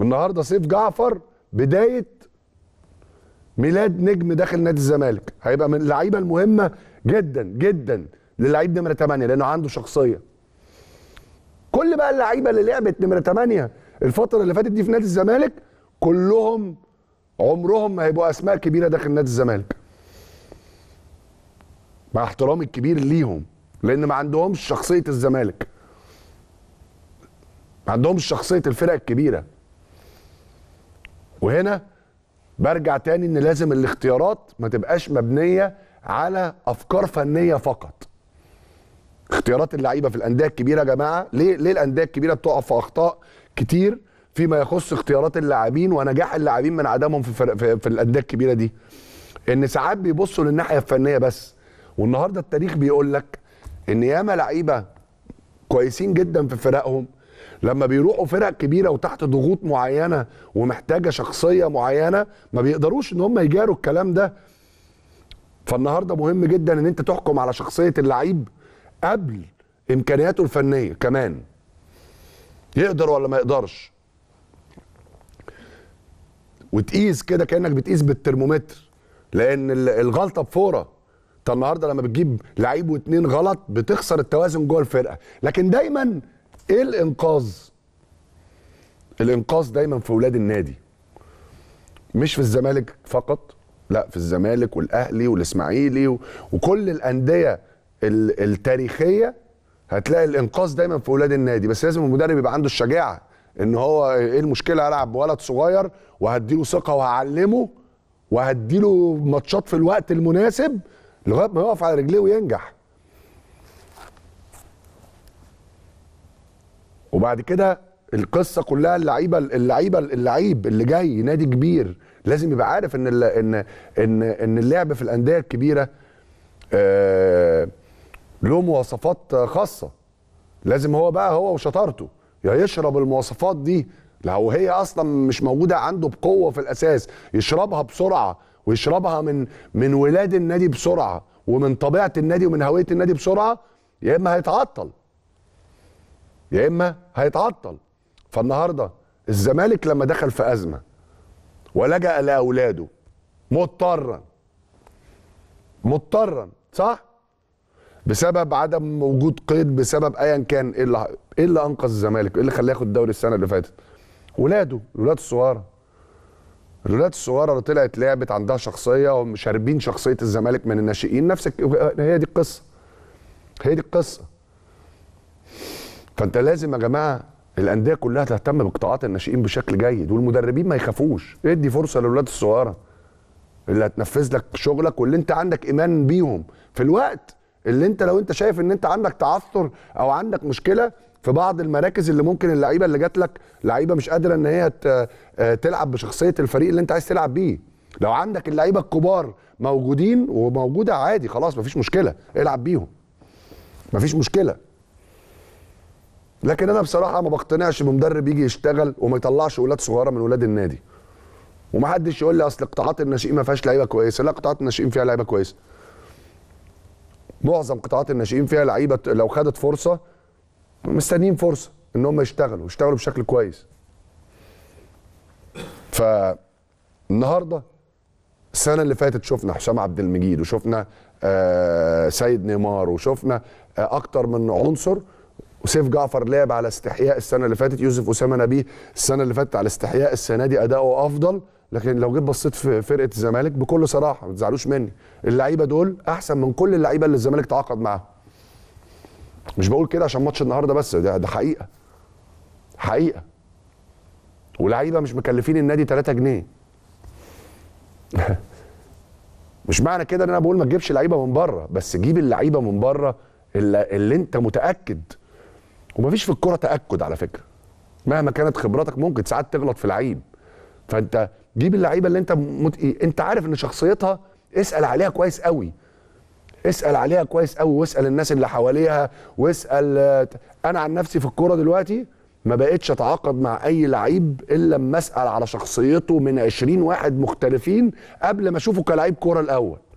النهارده سيف جعفر بدايه ميلاد نجم داخل نادي الزمالك هيبقى من اللعيبه المهمه جدا جدا للعيب نمره 8 لانه عنده شخصيه كل بقى اللعيبه اللي لعبت نمره 8 الفتره اللي فاتت دي في نادي الزمالك كلهم عمرهم ما هيبقوا اسماء كبيره داخل نادي الزمالك مع احترامي الكبير ليهم لان ما عندهمش شخصيه الزمالك ما عندهمش شخصيه الفرق الكبيره وهنا برجع تاني ان لازم الاختيارات ما تبقاش مبنيه على افكار فنيه فقط اختيارات اللعيبه في الانديه الكبيره يا جماعه ليه ليه الانديه الكبيره بتقع في اخطاء كتير فيما يخص اختيارات اللاعبين ونجاح اللاعبين من عدمهم في, في, في الانديه الكبيره دي ان ساعات بيبصوا للناحيه الفنيه بس والنهارده التاريخ بيقول لك ان ياما لعيبه كويسين جدا في فرقهم لما بيروحوا فرق كبيره وتحت ضغوط معينه ومحتاجه شخصيه معينه ما بيقدروش ان هم يجاروا الكلام ده فالنهارده مهم جدا ان انت تحكم على شخصيه اللعيب قبل امكانياته الفنيه كمان يقدر ولا ما يقدرش وتقيس كده كانك بتقيس بالترمومتر لان الغلطه بفوره انت النهارده لما بتجيب لعيب واتنين غلط بتخسر التوازن جوه الفرقه لكن دايما ايه الانقاذ الانقاذ دايما في اولاد النادي مش في الزمالك فقط لا في الزمالك والاهلي والاسماعيلي وكل الانديه التاريخيه هتلاقي الانقاذ دايما في اولاد النادي بس لازم المدرب يبقى عنده الشجاعه ان هو ايه المشكله العب بولد صغير وهديله ثقه وهعلمه وهديله ماتشات في الوقت المناسب لغايه ما يقف على رجليه وينجح وبعد كده القصه كلها اللعيبه اللعيبه اللعيب اللي جاي نادي كبير لازم يبقى عارف ان ان ان ان اللعب في الانديه الكبيره آه، له مواصفات خاصه لازم هو بقى هو وشطارته يا يشرب المواصفات دي لو هي اصلا مش موجوده عنده بقوه في الاساس يشربها بسرعه ويشربها من من ولاد النادي بسرعه ومن طبيعه النادي ومن هويه النادي بسرعه يا اما هيتعطل يا اما هيتعطل فالنهارده الزمالك لما دخل في ازمه ولجا لاولاده مضطرا مضطرا صح بسبب عدم وجود قيد بسبب ايا كان ايه اللي ايه اللي انقذ الزمالك ايه اللي خلاه ياخد الدوري السنه اللي فاتت ولاده الولاد الصغيره الولاد الصغيره اللي طلعت لعبت عندها شخصيه ومشاربين شخصيه الزمالك من الناشئين نفس هي دي القصه هي دي القصه فانت لازم يا جماعه الانديه كلها تهتم بقطاعات الناشئين بشكل جيد والمدربين ما يخافوش ادي فرصه للاولاد الصغيره اللي هتنفذ لك شغلك واللي انت عندك ايمان بيهم في الوقت اللي انت لو انت شايف ان انت عندك تعثر او عندك مشكله في بعض المراكز اللي ممكن اللعيبه اللي جات لك لعيبه مش قادره ان هي آه، تلعب بشخصيه الفريق اللي انت عايز تلعب بيه لو عندك اللعيبه الكبار موجودين وموجوده عادي خلاص مفيش مشكله العب بيهم مفيش مشكله لكن انا بصراحه ما بقتنعش بمدرب يجي يشتغل وما يطلعش اولاد صغيره من اولاد النادي ومحدش يقول لي اصل قطاعات الناشئين ما فيهاش لعيبه كويسه لا قطاعات الناشئين فيها لعيبه كويسه معظم قطاعات الناشئين فيها لعيبه لو خدت فرصه مستنيين فرصه ان هم يشتغلوا يشتغلوا بشكل كويس ف النهارده السنه اللي فاتت شفنا حسام عبد المجيد وشفنا آه سيد نيمار وشفنا آه اكتر من عنصر وسيف جعفر لعب على استحياء السنه اللي فاتت يوسف اسامه نبيه السنه اللي فاتت على استحياء السنه دي اداؤه افضل لكن لو جيت بصيت في فرقه الزمالك بكل صراحه ما تزعلوش مني اللعيبه دول احسن من كل اللعيبه اللي الزمالك تعاقد معاهم مش بقول كده عشان ماتش النهارده بس ده ده حقيقه حقيقه ولعيبه مش مكلفين النادي 3 جنيه مش معنى كده ان انا بقول ما تجيبش لعيبه من بره بس جيب اللعيبه من بره اللي, اللي انت متاكد ومفيش في الكوره تاكد على فكره مهما كانت خبراتك ممكن ساعات تغلط في العيب فانت جيب اللعيبه اللي انت مت... انت عارف ان شخصيتها اسال عليها كويس قوي اسال عليها كويس قوي واسال الناس اللي حواليها واسال انا عن نفسي في الكوره دلوقتي ما بقتش اتعاقد مع اي لعيب الا لما اسال على شخصيته من 20 واحد مختلفين قبل ما اشوفه كلاعب كوره الاول